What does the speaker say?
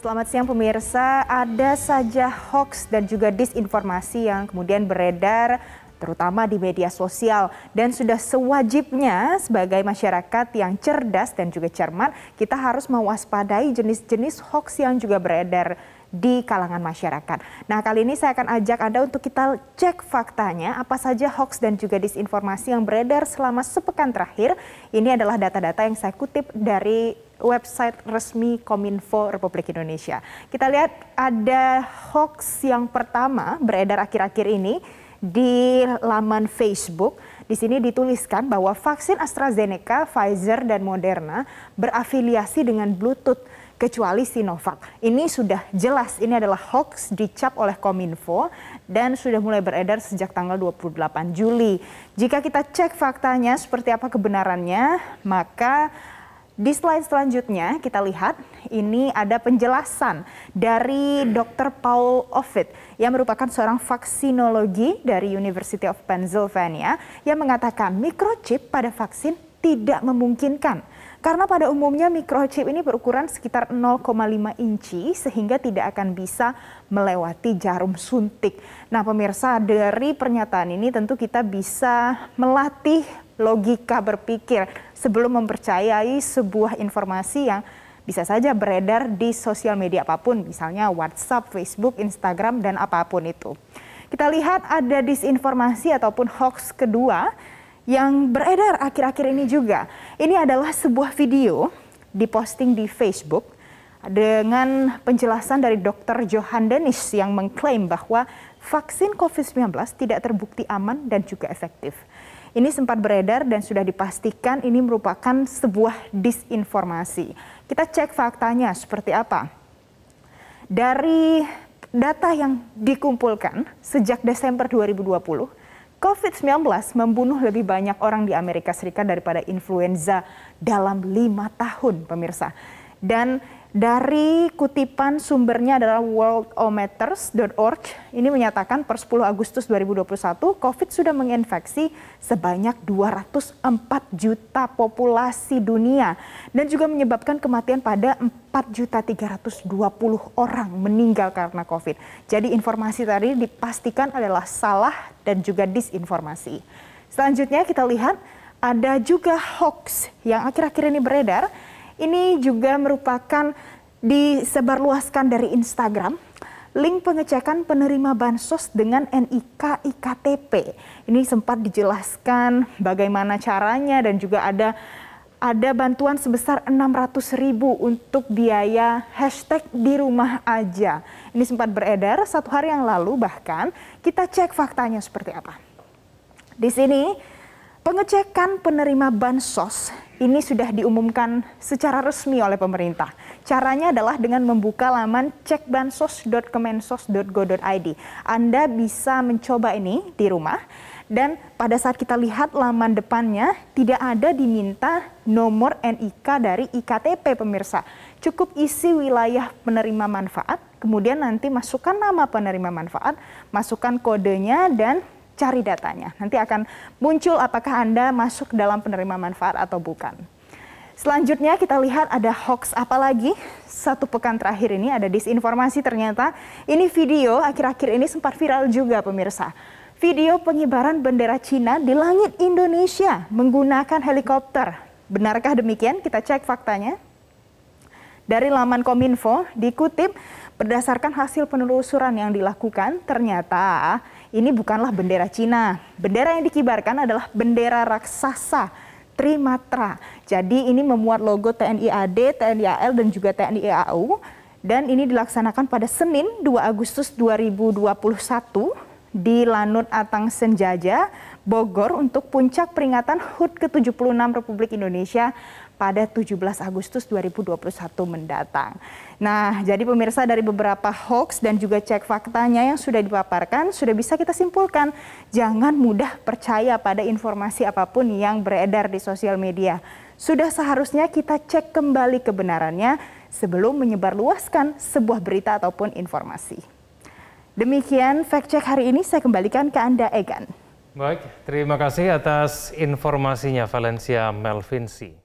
Selamat siang pemirsa, ada saja hoax dan juga disinformasi yang kemudian beredar terutama di media sosial dan sudah sewajibnya sebagai masyarakat yang cerdas dan juga cermat kita harus mewaspadai jenis-jenis hoax yang juga beredar di kalangan masyarakat. Nah, kali ini saya akan ajak Anda untuk kita cek faktanya apa saja hoax dan juga disinformasi yang beredar selama sepekan terakhir. Ini adalah data-data yang saya kutip dari website resmi Kominfo Republik Indonesia. Kita lihat ada hoax yang pertama beredar akhir-akhir ini di laman Facebook. Di sini dituliskan bahwa vaksin AstraZeneca, Pfizer, dan Moderna berafiliasi dengan Bluetooth kecuali Sinovac. Ini sudah jelas ini adalah hoax dicap oleh Kominfo dan sudah mulai beredar sejak tanggal 28 Juli. Jika kita cek faktanya seperti apa kebenarannya, maka di slide selanjutnya kita lihat ini ada penjelasan dari Dr. Paul Ovid yang merupakan seorang vaksinologi dari University of Pennsylvania yang mengatakan mikrochip pada vaksin tidak memungkinkan karena pada umumnya microchip ini berukuran sekitar 0,5 inci sehingga tidak akan bisa melewati jarum suntik. Nah pemirsa dari pernyataan ini tentu kita bisa melatih logika berpikir sebelum mempercayai sebuah informasi yang bisa saja beredar di sosial media apapun, misalnya WhatsApp, Facebook, Instagram, dan apapun itu. Kita lihat ada disinformasi ataupun hoax kedua yang beredar akhir-akhir ini juga. Ini adalah sebuah video diposting di Facebook dengan penjelasan dari Dr. Johan Denis yang mengklaim bahwa vaksin COVID-19 tidak terbukti aman dan juga efektif. Ini sempat beredar dan sudah dipastikan ini merupakan sebuah disinformasi. Kita cek faktanya seperti apa. Dari data yang dikumpulkan sejak Desember 2020, COVID-19 membunuh lebih banyak orang di Amerika Serikat daripada influenza dalam lima tahun, pemirsa. Dan dari kutipan sumbernya adalah worldometers.org, ini menyatakan per 10 Agustus 2021 COVID sudah menginfeksi sebanyak 204 juta populasi dunia dan juga menyebabkan kematian pada 4 juta 320 orang meninggal karena COVID. Jadi informasi tadi dipastikan adalah salah dan juga disinformasi. Selanjutnya kita lihat ada juga hoax yang akhir-akhir ini beredar ini juga merupakan disebarluaskan dari Instagram link pengecekan penerima bansos dengan NIK IKTP. Ini sempat dijelaskan bagaimana caranya dan juga ada ada bantuan sebesar 600 ribu untuk biaya hashtag di rumah aja. Ini sempat beredar satu hari yang lalu bahkan kita cek faktanya seperti apa. Di sini Pengecekan penerima bansos ini sudah diumumkan secara resmi oleh pemerintah. Caranya adalah dengan membuka laman cekbansos.kemensos.go.id. Anda bisa mencoba ini di rumah dan pada saat kita lihat laman depannya tidak ada diminta nomor NIK dari IKTP pemirsa. Cukup isi wilayah penerima manfaat, kemudian nanti masukkan nama penerima manfaat, masukkan kodenya dan cari datanya. Nanti akan muncul apakah Anda masuk dalam penerima manfaat atau bukan. Selanjutnya kita lihat ada hoax apa lagi? Satu pekan terakhir ini ada disinformasi ternyata. Ini video akhir-akhir ini sempat viral juga pemirsa. Video pengibaran bendera Cina di langit Indonesia menggunakan helikopter. Benarkah demikian? Kita cek faktanya. Dari laman Kominfo dikutip berdasarkan hasil penelusuran yang dilakukan ternyata ini bukanlah bendera Cina. Bendera yang dikibarkan adalah bendera raksasa Trimatra. Jadi ini memuat logo TNI AD, TNI AL dan juga TNI e AU dan ini dilaksanakan pada Senin 2 Agustus 2021 di Lanut Atang Senjaja, Bogor untuk puncak peringatan HUT ke-76 Republik Indonesia pada 17 Agustus 2021 mendatang. Nah, jadi pemirsa dari beberapa hoax dan juga cek faktanya yang sudah dipaparkan, sudah bisa kita simpulkan, jangan mudah percaya pada informasi apapun yang beredar di sosial media. Sudah seharusnya kita cek kembali kebenarannya sebelum menyebarluaskan sebuah berita ataupun informasi. Demikian fact check hari ini saya kembalikan ke Anda Egan. Baik, terima kasih atas informasinya Valencia Melvinsi.